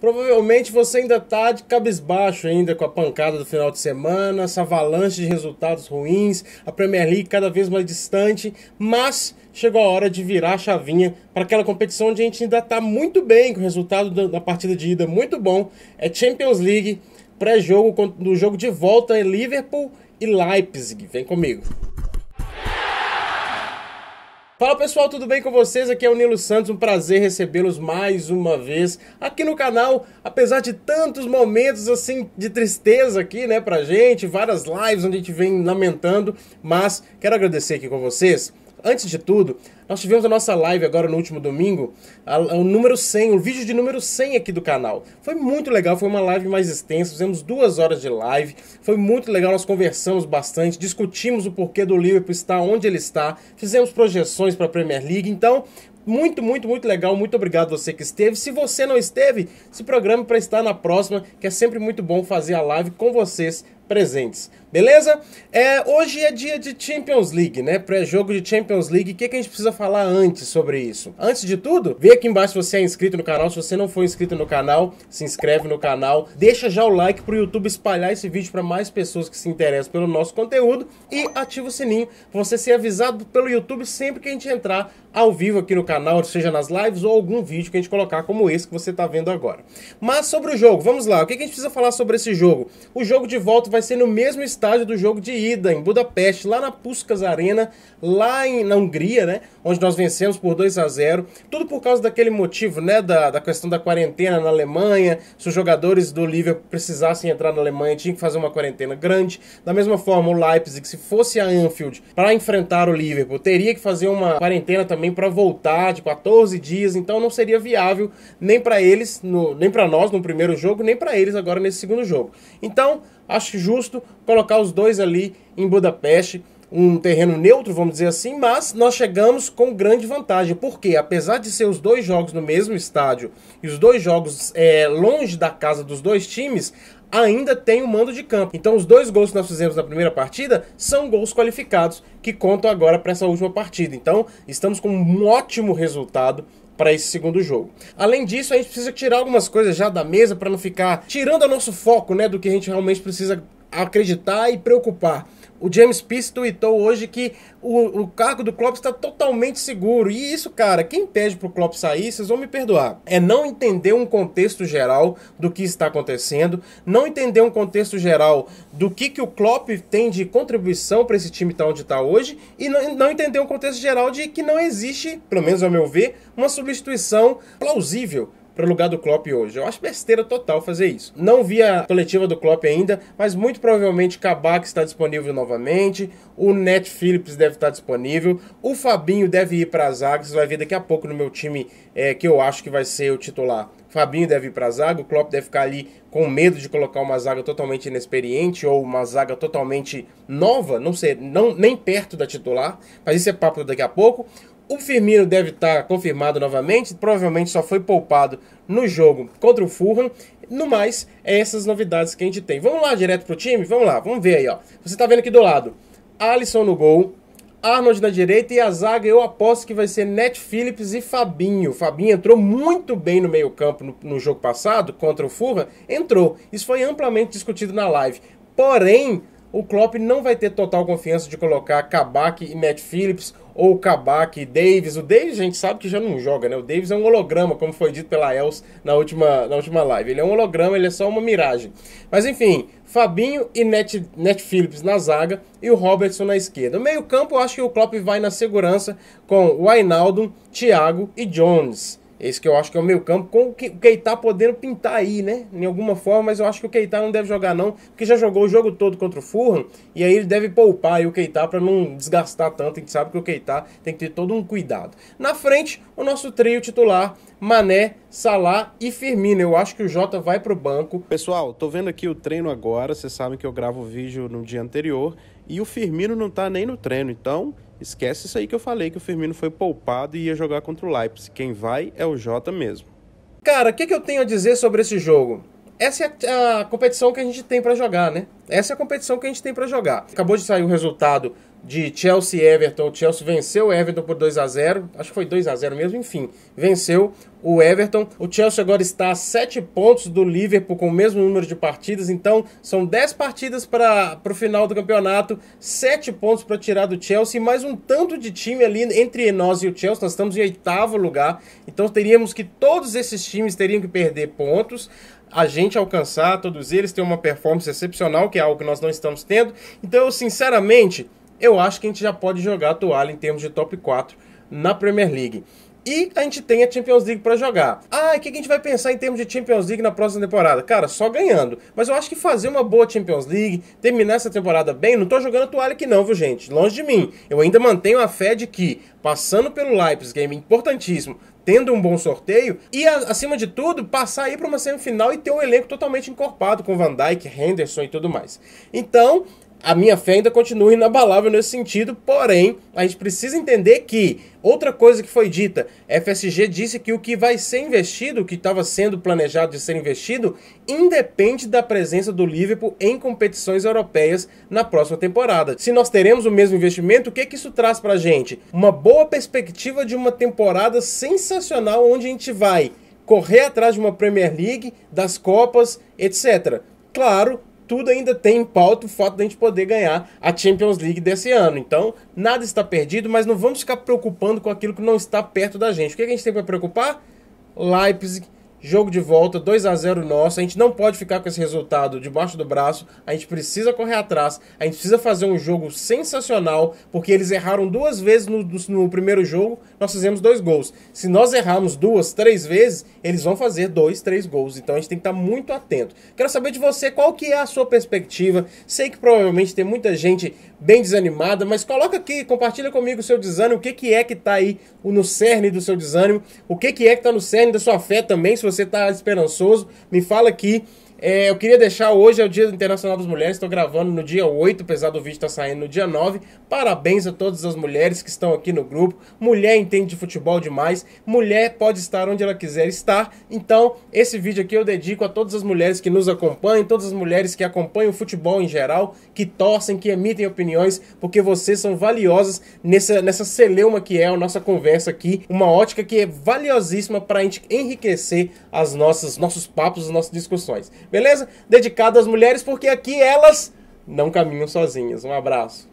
Provavelmente você ainda está de cabisbaixo ainda com a pancada do final de semana, essa avalanche de resultados ruins, a Premier League cada vez mais distante, mas chegou a hora de virar a chavinha para aquela competição onde a gente ainda está muito bem, com o resultado da partida de ida muito bom, é Champions League, pré-jogo do jogo de volta em Liverpool e Leipzig. Vem comigo. Fala pessoal, tudo bem com vocês? Aqui é o Nilo Santos, um prazer recebê-los mais uma vez aqui no canal. Apesar de tantos momentos assim de tristeza aqui, né, pra gente, várias lives onde a gente vem lamentando, mas quero agradecer aqui com vocês Antes de tudo, nós tivemos a nossa live agora no último domingo, o número 100, o vídeo de número 100 aqui do canal. Foi muito legal, foi uma live mais extensa, fizemos duas horas de live, foi muito legal, nós conversamos bastante, discutimos o porquê do Liverpool estar onde ele está, fizemos projeções para a Premier League, então muito, muito, muito legal. Muito obrigado você que esteve. Se você não esteve, se programe para estar na próxima, que é sempre muito bom fazer a live com vocês presentes. Beleza? É, hoje é dia de Champions League, né? Pré-jogo de Champions League. O que, que a gente precisa falar antes sobre isso? Antes de tudo, vê aqui embaixo se você é inscrito no canal. Se você não for inscrito no canal, se inscreve no canal. Deixa já o like pro YouTube espalhar esse vídeo para mais pessoas que se interessam pelo nosso conteúdo. E ativa o sininho pra você ser avisado pelo YouTube sempre que a gente entrar ao vivo aqui no canal, seja nas lives ou algum vídeo que a gente colocar como esse que você tá vendo agora. Mas sobre o jogo, vamos lá. O que, que a gente precisa falar sobre esse jogo? O jogo de volta vai vai ser no mesmo estádio do jogo de ida, em Budapeste, lá na Puskas Arena, lá em, na Hungria, né? Onde nós vencemos por 2 a 0 Tudo por causa daquele motivo, né? Da, da questão da quarentena na Alemanha. Se os jogadores do Liverpool precisassem entrar na Alemanha, tinham que fazer uma quarentena grande. Da mesma forma, o Leipzig, se fosse a Anfield para enfrentar o Liverpool, teria que fazer uma quarentena também para voltar de 14 dias. Então não seria viável nem para eles, no, nem para nós no primeiro jogo, nem para eles agora nesse segundo jogo. Então, acho justo colocar os dois ali em Budapeste um terreno neutro, vamos dizer assim, mas nós chegamos com grande vantagem, porque apesar de ser os dois jogos no mesmo estádio e os dois jogos é, longe da casa dos dois times, ainda tem o um mando de campo. Então os dois gols que nós fizemos na primeira partida são gols qualificados que contam agora para essa última partida. Então estamos com um ótimo resultado para esse segundo jogo. Além disso, a gente precisa tirar algumas coisas já da mesa para não ficar tirando o nosso foco, né, do que a gente realmente precisa acreditar e preocupar o James Peace tweetou hoje que o, o cargo do Klopp está totalmente seguro. E isso, cara, quem pede para o Klopp sair, vocês vão me perdoar. É não entender um contexto geral do que está acontecendo, não entender um contexto geral do que, que o Klopp tem de contribuição para esse time tá onde está hoje, e não, não entender um contexto geral de que não existe, pelo menos ao meu ver, uma substituição plausível para o lugar do Klopp hoje. Eu acho besteira total fazer isso. Não vi a coletiva do Klopp ainda, mas muito provavelmente Kabak está disponível novamente, o Net Phillips deve estar disponível, o Fabinho deve ir para as águas, vai ver daqui a pouco no meu time é, que eu acho que vai ser o titular. Fabinho deve ir para a zaga, o Klopp deve ficar ali com medo de colocar uma zaga totalmente inexperiente ou uma zaga totalmente nova, não sei, não, nem perto da titular, mas isso é papo daqui a pouco. O Firmino deve estar tá confirmado novamente, provavelmente só foi poupado no jogo contra o Fulham. No mais, é essas novidades que a gente tem. Vamos lá direto pro time? Vamos lá, vamos ver aí, ó. Você tá vendo aqui do lado, Alisson no gol, Arnold na direita e a zaga eu aposto que vai ser Net Phillips e Fabinho. Fabinho entrou muito bem no meio-campo no, no, jogo passado contra o Fulham, entrou. Isso foi amplamente discutido na live. Porém, o Klopp não vai ter total confiança de colocar Kabak e Matt Phillips ou Kabak e Davis. O Davis, a gente sabe que já não joga, né? O Davis é um holograma, como foi dito pela Els na última, na última live. Ele é um holograma, ele é só uma miragem. Mas enfim, Fabinho e Net, Net Phillips na zaga e o Robertson na esquerda. No meio-campo, eu acho que o Klopp vai na segurança com o Ainaldo, Thiago e Jones. Esse que eu acho que é o meio campo, com o Keita podendo pintar aí, né? Em alguma forma, mas eu acho que o Keita não deve jogar não, porque já jogou o jogo todo contra o Furran, e aí ele deve poupar aí o Keita para não desgastar tanto, a gente sabe que o Keita tem que ter todo um cuidado. Na frente, o nosso trio titular, Mané, Salah e Firmino. Eu acho que o Jota vai pro banco. Pessoal, tô vendo aqui o treino agora, vocês sabem que eu gravo o vídeo no dia anterior, e o Firmino não tá nem no treino, então Esquece isso aí que eu falei que o Firmino foi poupado e ia jogar contra o Leipzig. Quem vai é o Jota mesmo. Cara, o que, que, eu tenho a dizer sobre esse jogo? Essa é a competição que a gente tem para jogar, né? Essa é a competição que a gente tem para jogar. Acabou de sair o resultado de Chelsea Everton. O Chelsea venceu o Everton por 2 a 0 Acho que foi 2 a 0 mesmo, enfim. Venceu o Everton. O Chelsea agora está a 7 pontos do Liverpool com o mesmo número de partidas. Então, são 10 partidas para o final do campeonato. 7 pontos para tirar do Chelsea. Mais um tanto de time ali entre nós e o Chelsea. Nós estamos em oitavo lugar. Então, teríamos que todos esses times teriam que perder pontos a gente alcançar, todos eles ter uma performance excepcional, que é algo que nós não estamos tendo. Então, eu, sinceramente, eu acho que a gente já pode jogar a toalha em termos de top 4 na Premier League. E a gente tem a Champions League para jogar. Ah, o que a gente vai pensar em termos de Champions League na próxima temporada? Cara, só ganhando. Mas eu acho que fazer uma boa Champions League, terminar essa temporada bem, não tô jogando a toalha aqui não, viu gente? Longe de mim. Eu ainda mantenho a fé de que, passando pelo Leipzig, game importantíssimo, tendo um bom sorteio e, acima de tudo, passar aí para uma semifinal e ter um elenco totalmente encorpado com Van Dijk, Henderson e tudo mais. Então, a minha fé ainda continua inabalável nesse sentido, porém, a gente precisa entender que outra coisa que foi dita, FSG disse que o que vai ser investido, o que estava sendo planejado de ser investido, independe da presença do Liverpool em competições europeias na próxima temporada. Se nós teremos o mesmo investimento, o que, que isso traz para a gente? Uma boa perspectiva de uma temporada sensacional onde a gente vai correr atrás de uma Premier League, das Copas, etc. Claro, tudo ainda tem em pauta o fato da gente poder ganhar a Champions League desse ano. Então, nada está perdido, mas não vamos ficar preocupando com aquilo que não está perto da gente. O que, é que a gente tem para preocupar? Leipzig jogo de volta, 2 a 0 nosso. A gente não pode ficar com esse resultado debaixo do braço. A gente precisa correr atrás. A gente precisa fazer um jogo sensacional, porque eles erraram duas vezes no, no primeiro jogo. Nós fizemos dois gols. Se nós errarmos duas, três vezes, eles vão fazer dois, três gols. Então a gente tem que estar tá muito atento. Quero saber de você qual que é a sua perspectiva. Sei que provavelmente tem muita gente bem desanimada, mas coloca aqui, compartilha comigo o seu desânimo. O que, que é que está aí no cerne do seu desânimo? O que, que é que está no cerne da sua fé também? Se você está esperançoso, me fala aqui é, eu queria deixar hoje é o Dia Internacional das Mulheres, estou gravando no dia 8, apesar do vídeo estar tá saindo no dia 9. Parabéns a todas as mulheres que estão aqui no grupo. Mulher entende de futebol demais, mulher pode estar onde ela quiser estar. Então, esse vídeo aqui eu dedico a todas as mulheres que nos acompanham, todas as mulheres que acompanham o futebol em geral, que torcem, que emitem opiniões, porque vocês são valiosas nessa, nessa celeuma que é a nossa conversa aqui, uma ótica que é valiosíssima para a gente enriquecer as nossas nossos papos, as nossas discussões beleza? Dedicado às mulheres, porque aqui elas não caminham sozinhas. Um abraço.